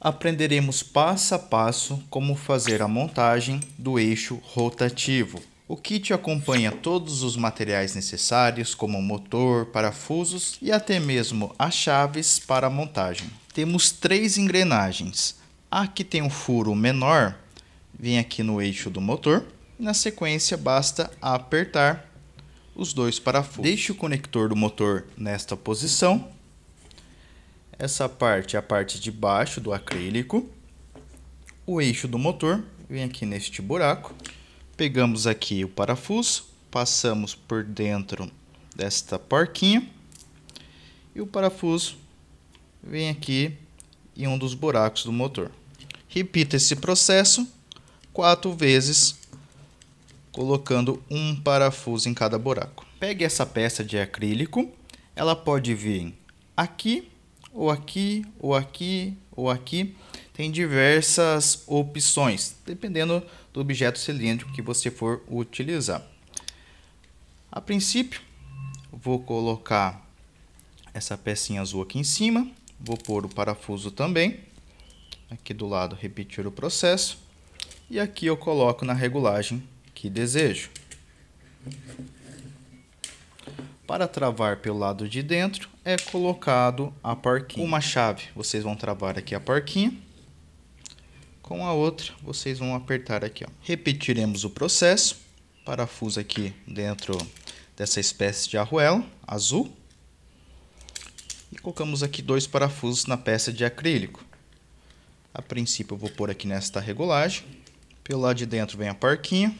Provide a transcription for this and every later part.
aprenderemos passo a passo como fazer a montagem do eixo rotativo. O kit acompanha todos os materiais necessários, como motor, parafusos e até mesmo as chaves para a montagem. Temos três engrenagens. A que tem um furo menor vem aqui no eixo do motor. Na sequência, basta apertar os dois parafusos. Deixe o conector do motor nesta posição essa parte é a parte de baixo do acrílico. O eixo do motor vem aqui neste buraco. Pegamos aqui o parafuso, passamos por dentro desta porquinha. E o parafuso vem aqui em um dos buracos do motor. Repita esse processo quatro vezes, colocando um parafuso em cada buraco. Pegue essa peça de acrílico, ela pode vir aqui ou aqui, ou aqui, ou aqui. Tem diversas opções, dependendo do objeto cilíndrico que você for utilizar. A princípio, vou colocar essa pecinha azul aqui em cima, vou pôr o parafuso também, aqui do lado repetir o processo, e aqui eu coloco na regulagem que desejo. Para travar pelo lado de dentro é colocado a parquinha. Uma chave, vocês vão travar aqui a parquinha. Com a outra, vocês vão apertar aqui. Ó. Repetiremos o processo. Parafuso aqui dentro dessa espécie de arruela azul. E colocamos aqui dois parafusos na peça de acrílico. A princípio eu vou pôr aqui nesta regulagem. Pelo lado de dentro vem a parquinha.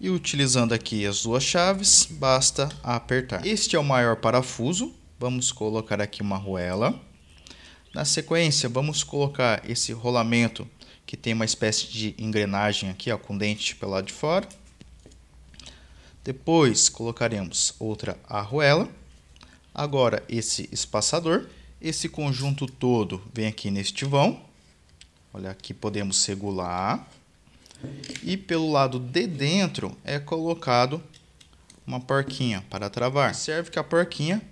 E utilizando aqui as duas chaves, basta apertar. Este é o maior parafuso. Vamos colocar aqui uma arruela. Na sequência, vamos colocar esse rolamento que tem uma espécie de engrenagem aqui, ó, com dente pelo lado de fora. Depois, colocaremos outra arruela. Agora, esse espaçador. Esse conjunto todo vem aqui neste vão. Olha, aqui podemos regular. E pelo lado de dentro é colocado uma porquinha para travar. Serve que a porquinha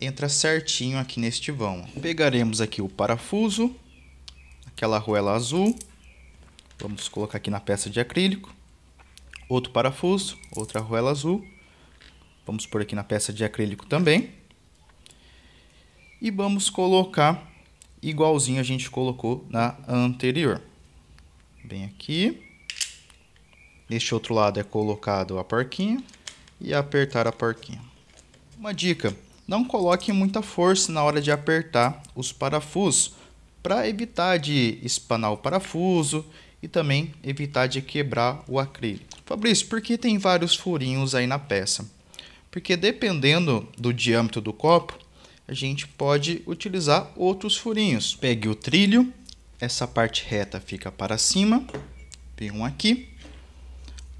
entra certinho aqui neste vão. Pegaremos aqui o parafuso, aquela arruela azul. Vamos colocar aqui na peça de acrílico. Outro parafuso, outra arruela azul. Vamos por aqui na peça de acrílico também. E vamos colocar igualzinho a gente colocou na anterior. Bem aqui. Neste outro lado é colocado a porquinha e apertar a porquinha. Uma dica, não coloque muita força na hora de apertar os parafusos para evitar de espanar o parafuso e também evitar de quebrar o acrílico. Fabrício, por que tem vários furinhos aí na peça? Porque dependendo do diâmetro do copo, a gente pode utilizar outros furinhos. Pegue o trilho, essa parte reta fica para cima, tem um aqui,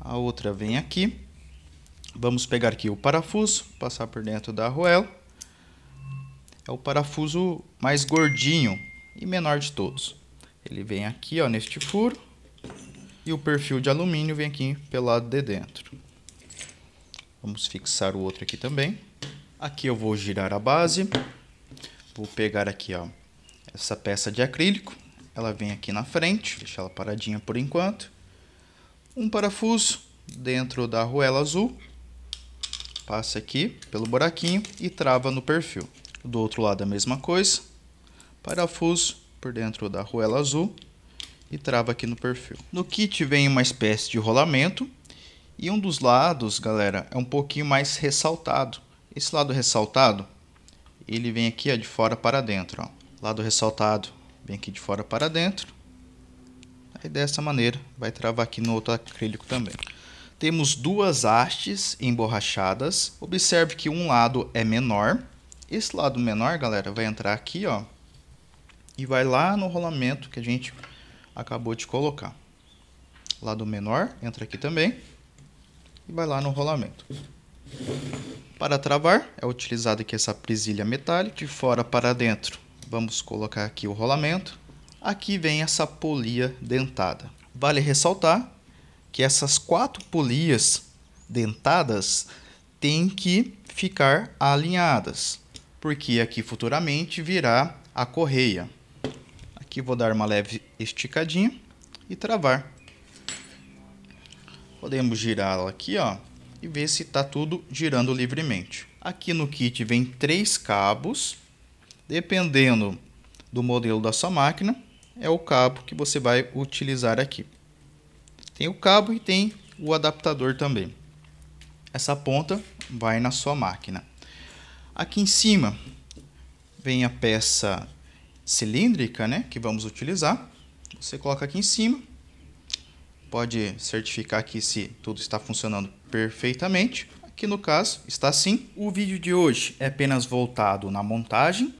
a outra vem aqui. Vamos pegar aqui o parafuso, passar por dentro da arruela. É o parafuso mais gordinho e menor de todos. Ele vem aqui, ó, neste furo. E o perfil de alumínio vem aqui pelo lado de dentro. Vamos fixar o outro aqui também. Aqui eu vou girar a base. Vou pegar aqui, ó, essa peça de acrílico. Ela vem aqui na frente, deixar ela paradinha por enquanto um parafuso dentro da arruela azul, passa aqui pelo buraquinho e trava no perfil. Do outro lado a mesma coisa, parafuso por dentro da arruela azul e trava aqui no perfil. No kit vem uma espécie de rolamento e um dos lados, galera, é um pouquinho mais ressaltado. Esse lado ressaltado, ele vem aqui ó, de fora para dentro. Ó. Lado ressaltado vem aqui de fora para dentro Aí dessa maneira vai travar aqui no outro acrílico também. Temos duas hastes emborrachadas. Observe que um lado é menor. Esse lado menor, galera, vai entrar aqui, ó. E vai lá no rolamento que a gente acabou de colocar. Lado menor entra aqui também. E vai lá no rolamento. Para travar, é utilizada aqui essa presilha metálica. De fora para dentro, vamos colocar aqui o rolamento Aqui vem essa polia dentada. Vale ressaltar que essas quatro polias dentadas têm que ficar alinhadas, porque aqui futuramente virá a correia. Aqui vou dar uma leve esticadinha e travar. Podemos girá-la aqui, ó, e ver se está tudo girando livremente. Aqui no kit vem três cabos, dependendo do modelo da sua máquina, é o cabo que você vai utilizar aqui. Tem o cabo e tem o adaptador também. Essa ponta vai na sua máquina. Aqui em cima vem a peça cilíndrica, né, que vamos utilizar. Você coloca aqui em cima. Pode certificar aqui se tudo está funcionando perfeitamente. Aqui no caso está sim. O vídeo de hoje é apenas voltado na montagem